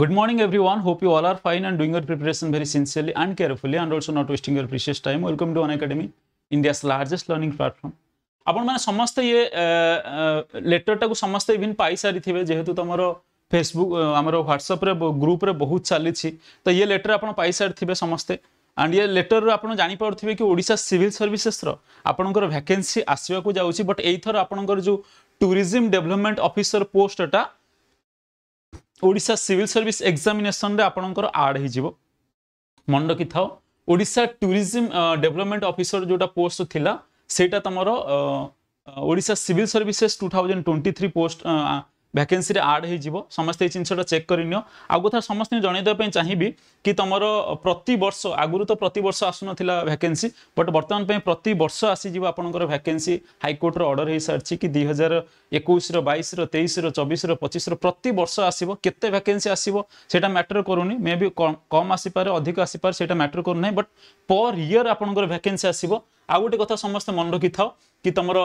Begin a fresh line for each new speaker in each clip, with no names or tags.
Good morning everyone. Hope you all are fine and doing your preparation very sincerely and carefully and also not wasting your precious time. Welcome to One Academy, India's largest learning platform. ଆପଣମାନେ ସମସ୍ତେ ଇଏ ଲେଟରଟାକୁ ସମସ୍ତେ even ପାଇସାରିଥିବେ ଯେହେତୁ ତମର Facebook ଆମର ହ୍ୱାଟ୍ସଆପ୍ରେ ଗ୍ରୁପ୍ରେ ବହୁତ ଚାଲିଛି ତ ଇଏ ଲେଟର ଆପଣ ପାଇସାରିଥିବେ ସମସ୍ତେ ଆଣ୍ଡ ଇଏ ଲେଟରରୁ ଆପଣ ଜାଣିପାରୁଥିବେ କି ଓଡ଼ିଶା ସିଭିଲ୍ ସର୍ଭିସେସ୍ର ଆପଣଙ୍କର ଭ୍ୟାକେନ୍ସି ଆସିବାକୁ ଯାଉଛି ବଟ୍ ଏଇଥର ଆପଣଙ୍କର ଯେଉଁ ଟୁରିଜିମ୍ ଡେଭଲପମେଣ୍ଟ ଅଫିସର ପୋଷ୍ଟଟା ଓଡ଼ିଶା ସିଭିଲ୍ ସର୍ଭିସ୍ ଏକ୍ଜାମିନେସନ୍ରେ ଆପଣଙ୍କର ଆଡ଼୍ ହେଇଯିବ ମନେ ରଖିଥାଅ ଓଡ଼ିଶା ଟୁରିଜିମ୍ ଡେଭଲପମେଣ୍ଟ ଅଫିସର ଯେଉଁଟା ପୋଷ୍ଟ ଥିଲା ସେଇଟା ତମର Odisha civil services two thousand twenty three post ভ্যাকেন্সিরে আড হয়েযিব সমস্তে এই জিনিসটা চেক করে নিও আউ কথা সমস্ত জনাই দেওয়া চাহিবি কি তোমার প্রতি বর্ষ আগুর তো প্রতি বর্ষ আসুনলা ভ্যাকেন্সি বট বর্তমান প্রতি বর্ষ আসিযোগ আপনার ভ্যাকেন্সি হাইকোর্টর অর্ডর হয়ে সারিছি কি দুই হাজার একুশর বাইশর তেইশর চবিশর পঁচিশর প্রতি বর্ষ আসব কেতে ভ্যাকেন্সি আসব সেটা ম্যাটর করুনি মে বি কম আসিপারে অধিক আসিপারে সেটা ম্যাটর করু না বট পর ইয়র আপনার ভ্যাকেন্সি আসব আউ গোটে কথা সমস্ত মনে রক্ষি থাও কি তোমার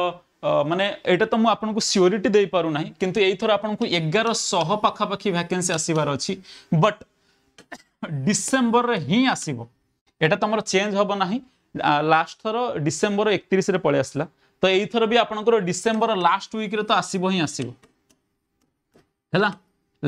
ମାନେ ଏଇଟା ତ ମୁଁ ଆପଣଙ୍କୁ ସିଓରିଟି ଦେଇପାରୁନାହିଁ କିନ୍ତୁ ଏଇଥର ଆପଣଙ୍କୁ ଏଗାରଶହ ପାଖାପାଖି ଭ୍ୟାକେନ୍ସି ଆସିବାର ଅଛି ବଟ୍ ଡିସେମ୍ବରରେ ହିଁ ଆସିବ ଏଇଟା ତମର ଚେଞ୍ଜ ହେବ ନାହିଁ ଲାଷ୍ଟ ଥର ଡିସେମ୍ବର ଏକତିରିଶରେ ପଳେଇ ଆସିଲା ତ ଏଇଥର ବି ଆପଣଙ୍କର ଡିସେମ୍ବର ଲାଷ୍ଟ ୱିକ୍ରେ ତ ଆସିବ ହିଁ ଆସିବ ହେଲା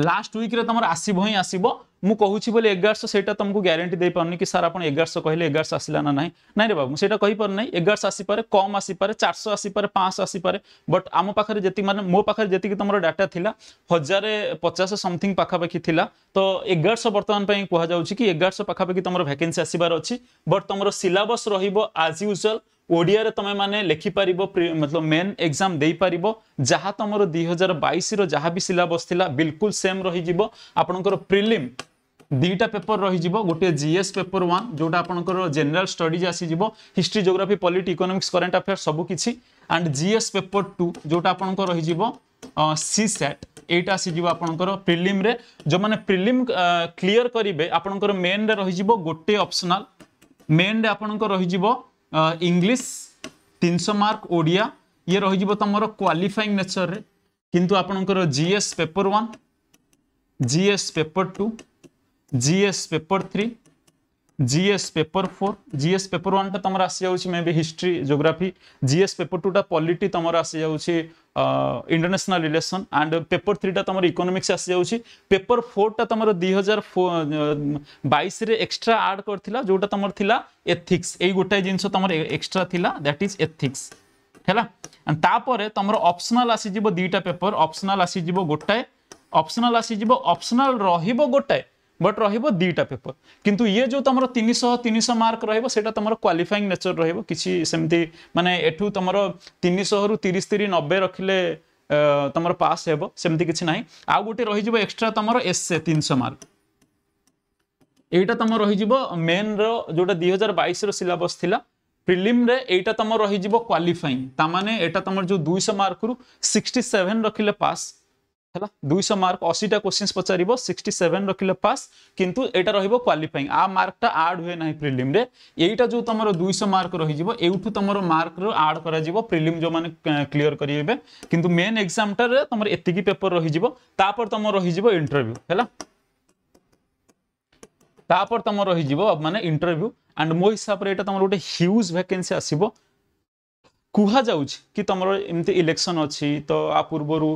ଲାଷ୍ଟ ୱିକ୍ରେ ତମର ଆସିବ ହିଁ ଆସିବ ମୁଁ କହୁଛି ବୋଲି ଏଗାରଶହ ସେଇଟା ତମକୁ ଗ୍ୟାରେଣ୍ଟି ଦେଇପାରୁନି କି ସାର୍ ଆପଣ ଏଗାରଶହ କହିଲେ ଏଗାରଶହ ଆସିଲା ନା ନାହିଁ ନାଇଁ ରେ ବାବୁ ମୁଁ ସେଇଟା କହିପାରୁନାହିଁ ଏଗାରଶହ ଆସିପାରେ କମ୍ ଆସିପାରେ ଚାରିଶହ ଆସିପାରେ ପାଞ୍ଚଶହ ଆସିପାରେ ବଟ୍ ଆମ ପାଖରେ ଯେତିକି ମାନେ ମୋ ପାଖରେ ଯେତିକି ତମର ଡାଟା ଥିଲା ହଜାରେ ପଚାଶ ସମଥିଙ୍ଗ ପାଖାପାଖି ଥିଲା ତ ଏଗାରଶହ ବର୍ତ୍ତମାନ ପାଇଁ କୁହାଯାଉଛି କି ଏଗାରଶହ ପାଖାପାଖି ତମର ଭ୍ୟାକେନ୍ସି ଆସିବାର ଅଛି ବଟ୍ ତମର ସିଲାବସ୍ ରହିବ ଆଜ୍ ୟୁଜୁଆଲ୍ ଓଡ଼ିଆରେ ତମେମାନେ ଲେଖିପାରିବ ମତଲବ ମେନ୍ ଏକ୍ଜାମ୍ ଦେଇପାରିବ ଯାହା ତମର ଦୁଇ ହଜାର ବାଇଶର ଯାହା ବି ସିଲାବସ୍ ଥିଲା ବିଲକୁଲ ସେମ୍ ରହିଯିବ ଆପଣଙ୍କର ପ୍ରିଲିମ୍ দুইটা পেপর রয়েছে গোটিয়ে জিএস পেপর ওয়ান যেটা আপনার জেনারেল স্টডিজ আসিযোগ history geography polity economics current affair সবুকিছি আন্ড জিএস পেপর টু যেটা আপনার রয়েছে সি স্যাট এইটা আসিযোগ আপনার প্রিলিম্রে যে প্রিলিম ক্লিয়ার করবে আপনার মেন্রে রয়েছে গোটে অপসনাল মেন্রে আপনার রয়েছে ইংলিশ তিনশো মার্ক ওড়িয়া ইয়ে রয়েছে তোমার কোয়ালিফাইং নেচরের কিন্তু আপনার GS paper one GS paper two GS paper three GS paper four GS paper ওয়ানটা তোমার আসিযাচ্ছে may be history geography GS paper টুটা পলিটি তোমার আসিযাচ্ছে ইন্টারন্যাশনাল রিলেসন আন্ড পেপর থ্রিটা তোমার ইকোনোমিক্স আসিযাচ্ছে পেপর ফোরটা তোমার দুই হাজার বাইশে এক্সট্রা আড করেছিল যেটা তোমার লা এথিক্স এই গোটাই জিনিস তোমার এক্সট্রা লা দ্যাট ইজ এথিক্স ହେଲା ତାପରେ ତମର ଅପସନାଲ ଆସିଯିବ ଦୁଇଟା ପେପର ଅପସନାଲ ଆସିଯିବ ଗୋଟାଏ ଅପସନାଲ ଆସିଯିବ ଅପସନାଲ ରହିବ ଗୋଟାଏ ବଟ୍ ରହିବ ଦୁଇଟା ପେପର କିନ୍ତୁ ଇଏ ଯେଉଁ ତୁମର ତିନିଶହ ତିନିଶହ ମାର୍କ ରହିବ ସେଇଟା ତୁମର କ୍ୱାଲିଫାଇଂ ନେଚର ରହିବ କିଛି ସେମିତି ମାନେ ଏଠୁ ତୁମର ତିନିଶହରୁ ତିରିଶ ତିରିଶ ନବେ ରଖିଲେ ତୁମର ପାସ୍ ହେବ ସେମିତି କିଛି ନାହିଁ ଆଉ ଗୋଟେ ରହିଯିବ ଏକ୍ସଟ୍ରା ତୁମର ଏସ୍ଏ ତିନିଶହ ମାର୍କ ଏଇଟା ତୁମ ରହିଯିବ ମେନ୍ର ଯେଉଁଟା ଦୁଇ ହଜାର ବାଇଶର ସିଲାବସ୍ ଥିଲା ପ୍ରିଲିମ୍ରେ ଏଇଟା ତୁମ ରହିଯିବ କ୍ୱାଲିଫାଇଂ ତାମାନେ ଏଇଟା ତୁମର ଯେଉଁ ଦୁଇଶହ ମାର୍କରୁ ସିକ୍ସଟି ସେଭେନ୍ ରଖିଲେ ପାସ୍ ହେଲା ଦୁଇଶହ ମାର୍କ ଅଶୀଟା କୋଶ୍ଚିନ୍ ପଚାରିବ ସିକ୍ସଟି ସେଭେନ୍ ରଖିଲେ ପାସ୍ କିନ୍ତୁ ଏଇଟା ରହିବ କ୍ୱାଲିଫାଇଂ ଆ ମାର୍କଟା ଆଡ୍ ହୁଏ ନାହିଁ ପ୍ରିଲିମ୍ରେ ଏଇଟା ଯେଉଁ ତମର ଦୁଇଶହ ମାର୍କ ରହିଯିବ ଏଇଠୁ ତମର ମାର୍କରୁ ଆଡ୍ କରାଯିବ ପ୍ରିଲିମ୍ ଯେଉଁମାନେ କ୍ଲିଅର କରିବେ କିନ୍ତୁ ମେନ୍ ଏକ୍ଜାମ୍ଟାରେ ତମର ଏତିକି ପେପର ରହିଯିବ ତାପରେ ତମର ରହିଯିବ ଇଣ୍ଟରଭ୍ୟୁ ହେଲା ତାପରେ ତମର ରହିଯିବ ମାନେ ଇଣ୍ଟରଭ୍ୟୁ ଆଣ୍ଡ ମୋ ହିସାବରେ ଏଇଟା ତମର ଗୋଟେ ହ୍ୟୁଜ୍ ଭ୍ୟାକେନ୍ସି ଆସିବ କୁହାଯାଉଛି କି ତମର ଏମିତି ଇଲେକ୍ସନ୍ ଅଛି ତ ଆ ପୂର୍ବରୁ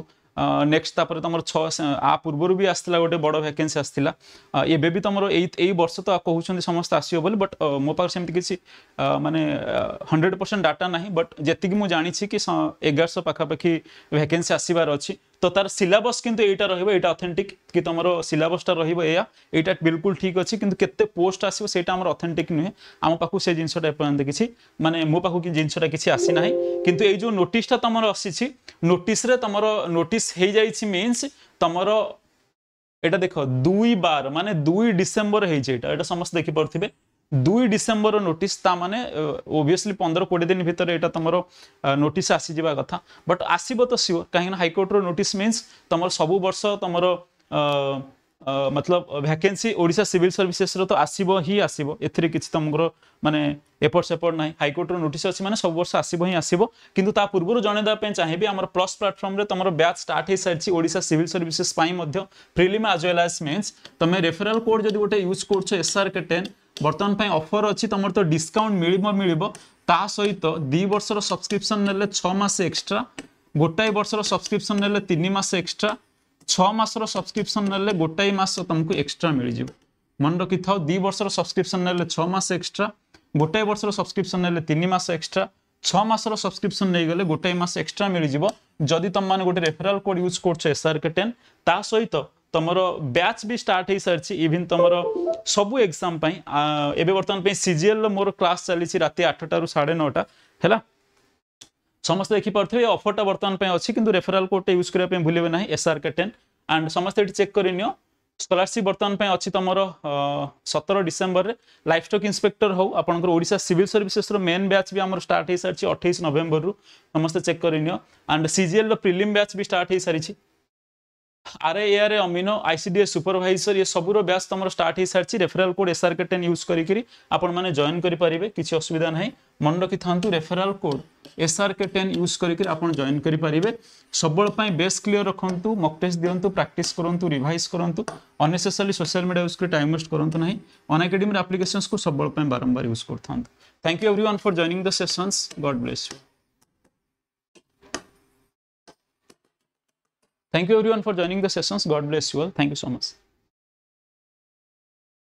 ନେକ୍ସଟ ତାପରେ ତମର ଛଅ ଆ ପୂର୍ବରୁ ବି ଆସିଥିଲା ଗୋଟେ ବଡ଼ ଭ୍ୟାକେନ୍ସି ଆସିଥିଲା ଏବେ ବି ତମର ଏଇ ଏଇ ବର୍ଷ ତ କହୁଛନ୍ତି ସମସ୍ତେ ଆସିବ ବୋଲି ବଟ୍ ମୋ ପାଖରେ ସେମିତି କିଛି ମାନେ ହଣ୍ଡ୍ରେଡ଼ ପରସେଣ୍ଟ ଡାଟା ନାହିଁ ବଟ୍ ଯେତିକି ମୁଁ ଜାଣିଛି କି ଏଗାରଶହ ପାଖାପାଖି ଭ୍ୟାକେନ୍ସି ଆସିବାର ଅଛି তো তার সিলাবস কিন্তু এইটা রহব এটা অথেন্টিক কি তোমার সিলাবসটা রহব এয়া এইটা বিলকুল ঠিক আছে কিন্তু কেতে পোস্ট আসবে সেটা আমার অথেন্টিক নুহে আমার পাখু সে জিনিসটা এপর্যন্ত কিছু মানে মো পাখু জিনিসটা কিছু আসি না কিন্তু এই যে নোটিসটা তোমার আসিছি নোটিসরে তোমার নোটিস হয়ে যাইছি মিন্স তোমার এটা দেখ দুই বার মানে দুই ডিসেম্বর হয়েছে এটা এটা সমস্ত দেখিপারে দুই ডিসেম্বর নোটিস তা মানে ওভিয়সলি পনেরো কোড়ি দিন ভিতরে এটা তোমার নোটিস আসিযা কথা বট আসব তো সিওর কিনা হাইকোর্টর নোটিস মিন্স তোমার সবু বর্ষ তোমার মতলব ভ্যাকেন্সি ওড়িশা সিভিল সর্ভিসেসর তো আসব হি আসব এতে কিছু তোমার মানে এপট সেপট না হাইকোর্টর নোটিস অছি মানে সব বর্ষ আসব হি আসব কিন্তু তা পূর্ব জনাইদেওয়া চাহিবি আমার প্লস প্লাটফর্মে তোমার ব্যাচ স্টার্ট হয়ে সারিছি Odisha civil services prelim as well as mains তুমি রেফেরাল কোড যদি গোটে ইউজ করছো এসআরকে টেন বর্তমান পাই অফর অছি তোমার তো ডিসকাউন্ট মিলিব মিলিব তা সহিত দুই বর্ষর সবসক্রিপশন নেলে ছ মাস এক্সট্রা গোটাই বর্ষর সবসক্রিপশন নেলে তিন মাস এক্সট্রা ছ মাসর সবসক্রিপশন নেলে গোটাই মাস তোমাকে এক্সট্রা মিলিযোগ মনে রকিথাও দুই বর্ষর সবসক্রিপশন নেলে ছ মাস এক্সট্রা গোটাই বর্ষর সবসক্রিপশন নেলে তিন মাস এক্সট্রা ছ মাসর সবসক্রিপশন নেইগলে গোটাই মাস এক্সট্রা মিলিযোগ যদি তোমাকে গোটে রেফেরাল কোড ইউজ করছো এসআরকে টেন তা সহিত तमर ब्याच वि स्टारेसिचि इभिन् तर सबु एक्जाम पाइ वर्त सिजिएल र मेरो क्लास चाहिँ राति आठटा साढे नाला समस्तै देखि पर्थ्यो अफरटा बर्तमाइपि रेफराल को युज गर्ुल्यो नै एसआरके टेन एन्ड समेत एटी चेक गरिन स्कलरसिप बर्तन त सतर डिसेम्बर लप इन्सपेक्टर हौ आर ओडा सिभल् सर्भिसेस र मेन ब्याचर स्टार अठैस नभेम्बरु समेत चेक गरिन अन्ड सिजिएल र प्रिम ब्याची स्टारिच आरएआर अमिनो आईसीडीए सुपरभाइजर ये सबूर ब्याच तुम स्टार्ट हो सारी referral code SRK ten use करके आपने जॉइन करेंगे किसी असुविधा ना मन रखि था referral code SRK ten use करके आप जॉइन करेंगे सबुपाई बेस क्लीयर रखु मक टेस्ट दिंतु प्राक्ट करूँ रिभाइज करूँ अनेसेसरी सोशल मीडिया यूज कर टाइम वेस्ट करूँ ना अनएकाडेमी आप्लिकेसन्स को सबुपाई बारंबार यूज कर thank you everyone for joining the sessions God bless you Thank you everyone for joining the sessions. God bless you all. Thank you so much.